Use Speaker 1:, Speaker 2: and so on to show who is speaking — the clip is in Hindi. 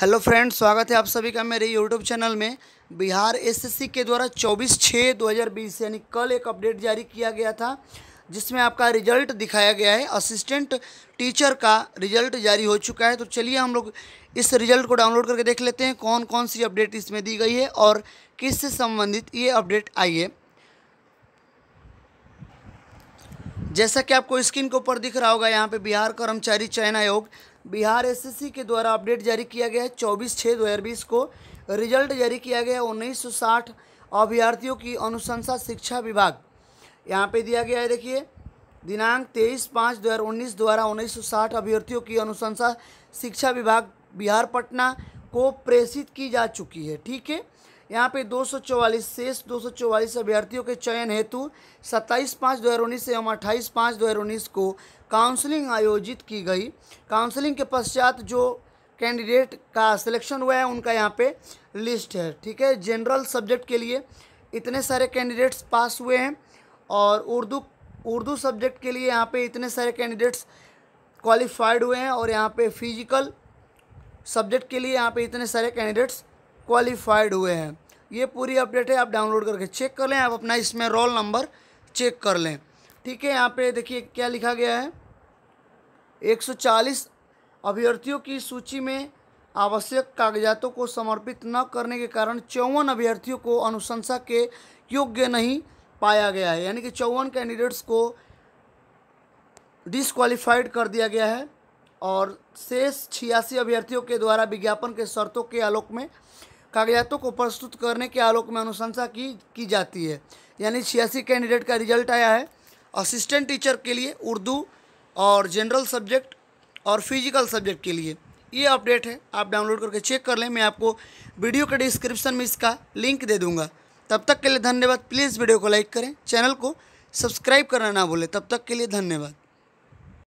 Speaker 1: हेलो फ्रेंड्स स्वागत है आप सभी का मेरे यूट्यूब चैनल में बिहार एसएससी के द्वारा 24 छः 2020 यानी कल एक अपडेट जारी किया गया था जिसमें आपका रिजल्ट दिखाया गया है असिस्टेंट टीचर का रिजल्ट जारी हो चुका है तो चलिए हम लोग इस रिजल्ट को डाउनलोड करके देख लेते हैं कौन कौन सी अपडेट इसमें दी गई है और किस से संबंधित ये अपडेट आई है जैसा कि आपको स्क्रीन के ऊपर दिख रहा होगा यहाँ पे बिहार कर्मचारी चयन आयोग बिहार एसएससी के द्वारा अपडेट जारी किया गया है चौबीस छः दो हज़ार बीस को रिजल्ट जारी किया गया है उन्नीस सौ साठ अभ्यर्थियों की अनुशंसा शिक्षा विभाग यहाँ पे दिया गया है देखिए दिनांक तेईस पाँच दो हज़ार उन्नीस द्वारा उन्नीस सौ साठ अभ्यर्थियों की अनुशंसा शिक्षा विभाग बिहार पटना को प्रेषित की जा चुकी है ठीक है यहाँ पे 244 शेष दो चौवालीस अभ्यर्थियों के चयन हेतु 27 पाँच दो हज़ार उन्नीस एवं अट्ठाईस पाँच दो हज़ार उन्नीस को काउंसलिंग आयोजित की गई काउंसलिंग के पश्चात जो कैंडिडेट का सिलेक्शन हुआ है उनका यहाँ पे लिस्ट है ठीक है जनरल सब्जेक्ट के लिए इतने सारे कैंडिडेट्स पास हुए हैं और उर्दू उर्दू सब्जेक्ट के लिए यहाँ पर इतने सारे कैंडिडेट्स क्वालिफाइड हुए हैं और यहाँ पर फिजिकल सब्जेक्ट के लिए यहाँ पे इतने सारे कैंडिडेट्स क्वालिफाइड हुए हैं ये पूरी अपडेट है आप डाउनलोड करके चेक कर लें आप अपना इसमें रोल नंबर चेक कर लें ठीक है यहाँ पे देखिए क्या लिखा गया है 140 अभ्यर्थियों की सूची में आवश्यक कागजातों को समर्पित न करने के कारण चौवन अभ्यर्थियों को अनुशंसा के योग्य नहीं पाया गया है यानी कि चौवन कैंडिडेट्स को डिसक्वालीफाइड कर दिया गया है और शेष छियासी अभ्यर्थियों के द्वारा विज्ञापन के शर्तों के आलोक में कागजातों को प्रस्तुत करने के आलोक में अनुशंसा की की जाती है यानी छियासी कैंडिडेट का रिजल्ट आया है असिस्टेंट टीचर के लिए उर्दू और जनरल सब्जेक्ट और फिजिकल सब्जेक्ट के लिए ये अपडेट है आप डाउनलोड करके चेक कर लें मैं आपको वीडियो के डिस्क्रिप्शन में इसका लिंक दे दूंगा तब तक के लिए धन्यवाद प्लीज़ वीडियो को लाइक करें चैनल को सब्सक्राइब करना ना भूलें तब तक के लिए धन्यवाद